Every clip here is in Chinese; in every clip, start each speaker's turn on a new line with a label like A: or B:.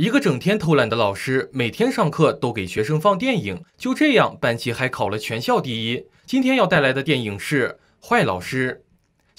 A: 一个整天偷懒的老师，每天上课都给学生放电影。就这样，班级还考了全校第一。今天要带来的电影是《坏老师》。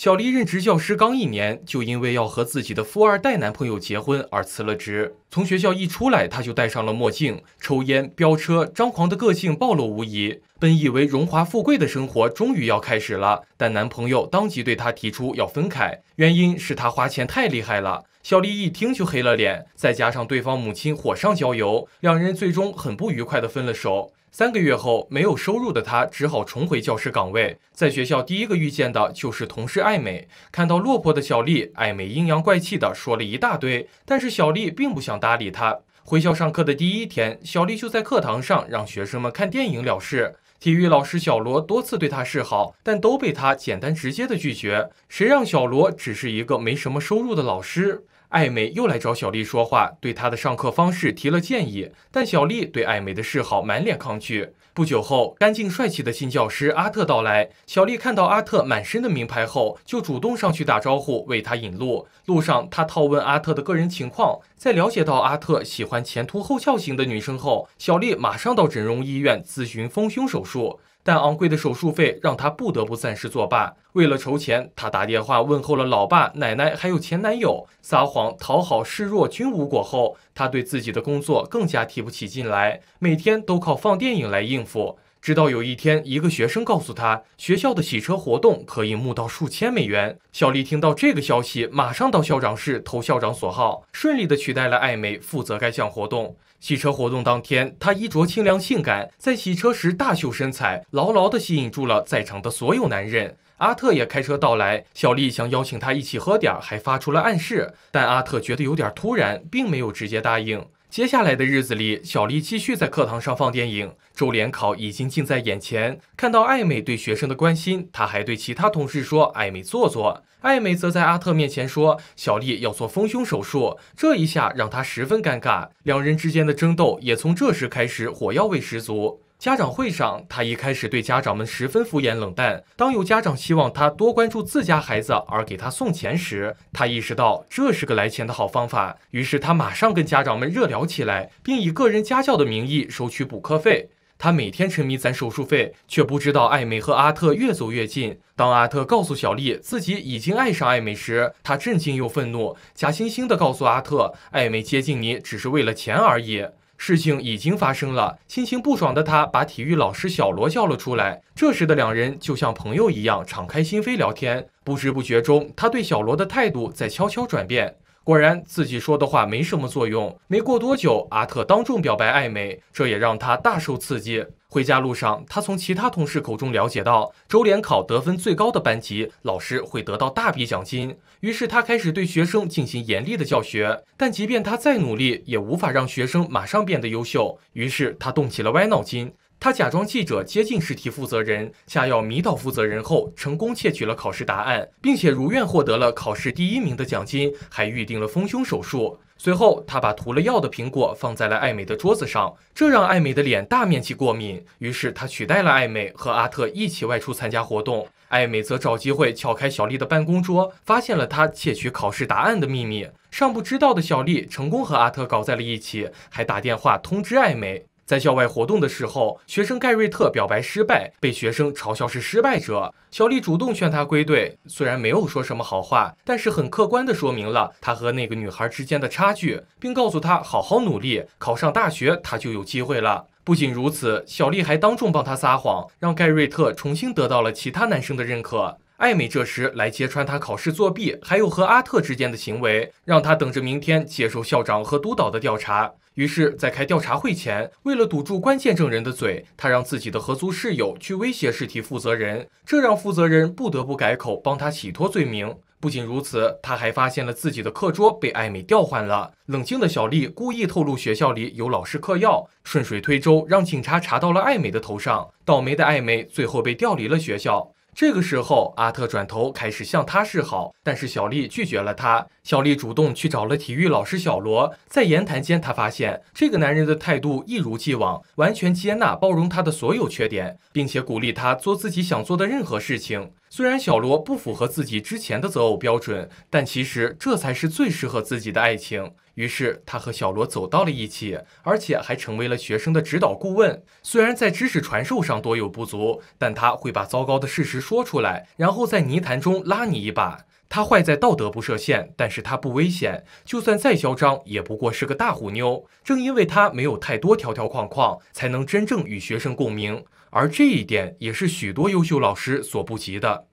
A: 小丽任职教师刚一年，就因为要和自己的富二代男朋友结婚而辞了职。从学校一出来，她就戴上了墨镜、抽烟、飙车，张狂的个性暴露无遗。本以为荣华富贵的生活终于要开始了，但男朋友当即对她提出要分开，原因是她花钱太厉害了。小丽一听就黑了脸，再加上对方母亲火上浇油，两人最终很不愉快的分了手。三个月后，没有收入的她只好重回教师岗位。在学校，第一个遇见的就是同事艾美。看到落魄的小丽，艾美阴阳怪气的说了一大堆，但是小丽并不想搭理她。回校上课的第一天，小丽就在课堂上让学生们看电影了事。体育老师小罗多次对他示好，但都被他简单直接的拒绝。谁让小罗只是一个没什么收入的老师？艾美又来找小丽说话，对她的上课方式提了建议，但小丽对艾美的示好满脸抗拒。不久后，干净帅气的新教师阿特到来，小丽看到阿特满身的名牌后，就主动上去打招呼，为他引路。路上，她套问阿特的个人情况，在了解到阿特喜欢前凸后翘型的女生后，小丽马上到整容医院咨询丰胸手术。但昂贵的手术费让他不得不暂时作罢。为了筹钱，他打电话问候了老爸、奶奶，还有前男友，撒谎讨好示弱均无果后，他对自己的工作更加提不起劲来，每天都靠放电影来应付。直到有一天，一个学生告诉他，学校的洗车活动可以募到数千美元。小丽听到这个消息，马上到校长室投校长所好，顺利的取代了艾美负责该项活动。洗车活动当天，她衣着清凉性感，在洗车时大秀身材，牢牢的吸引住了在场的所有男人。阿特也开车到来，小丽想邀请他一起喝点，还发出了暗示，但阿特觉得有点突然，并没有直接答应。接下来的日子里，小丽继续在课堂上放电影。周联考已经近在眼前，看到艾美对学生的关心，她还对其他同事说：“艾美做作。”艾美则在阿特面前说：“小丽要做丰胸手术。”这一下让她十分尴尬。两人之间的争斗也从这时开始，火药味十足。家长会上，他一开始对家长们十分敷衍冷淡。当有家长希望他多关注自家孩子而给他送钱时，他意识到这是个来钱的好方法，于是他马上跟家长们热聊起来，并以个人家教的名义收取补课费。他每天沉迷攒手术费，却不知道艾美和阿特越走越近。当阿特告诉小丽自己已经爱上艾美时，他震惊又愤怒，假惺惺地告诉阿特，艾美接近你只是为了钱而已。事情已经发生了，心情不爽的他把体育老师小罗叫了出来。这时的两人就像朋友一样，敞开心扉聊天。不知不觉中，他对小罗的态度在悄悄转变。果然，自己说的话没什么作用。没过多久，阿特当众表白艾美，这也让他大受刺激。回家路上，他从其他同事口中了解到，周联考得分最高的班级，老师会得到大笔奖金。于是，他开始对学生进行严厉的教学。但即便他再努力，也无法让学生马上变得优秀。于是，他动起了歪脑筋。他假装记者接近试题负责人，下药迷倒负责人后，成功窃取了考试答案，并且如愿获得了考试第一名的奖金，还预定了丰胸手术。随后，他把涂了药的苹果放在了艾美的桌子上，这让艾美的脸大面积过敏。于是，他取代了艾美，和阿特一起外出参加活动。艾美则找机会撬开小丽的办公桌，发现了他窃取考试答案的秘密。尚不知道的小丽成功和阿特搞在了一起，还打电话通知艾美。在校外活动的时候，学生盖瑞特表白失败，被学生嘲笑是失败者。小丽主动劝他归队，虽然没有说什么好话，但是很客观的说明了他和那个女孩之间的差距，并告诉他好好努力，考上大学他就有机会了。不仅如此，小丽还当众帮他撒谎，让盖瑞特重新得到了其他男生的认可。艾美这时来揭穿他考试作弊，还有和阿特之间的行为，让他等着明天接受校长和督导的调查。于是，在开调查会前，为了堵住关键证人的嘴，他让自己的合租室友去威胁试题负责人，这让负责人不得不改口帮他洗脱罪名。不仅如此，他还发现了自己的课桌被艾美调换了。冷静的小丽故意透露学校里有老师嗑药，顺水推舟让警察查到了艾美的头上。倒霉的艾美最后被调离了学校。这个时候，阿特转头开始向他示好，但是小丽拒绝了他。小丽主动去找了体育老师小罗，在言谈间，他发现这个男人的态度一如既往，完全接纳、包容他的所有缺点，并且鼓励他做自己想做的任何事情。虽然小罗不符合自己之前的择偶标准，但其实这才是最适合自己的爱情。于是他和小罗走到了一起，而且还成为了学生的指导顾问。虽然在知识传授上多有不足，但他会把糟糕的事实说出来，然后在泥潭中拉你一把。他坏在道德不设限，但是他不危险，就算再嚣张，也不过是个大虎妞。正因为他没有太多条条框框，才能真正与学生共鸣，而这一点也是许多优秀老师所不及的。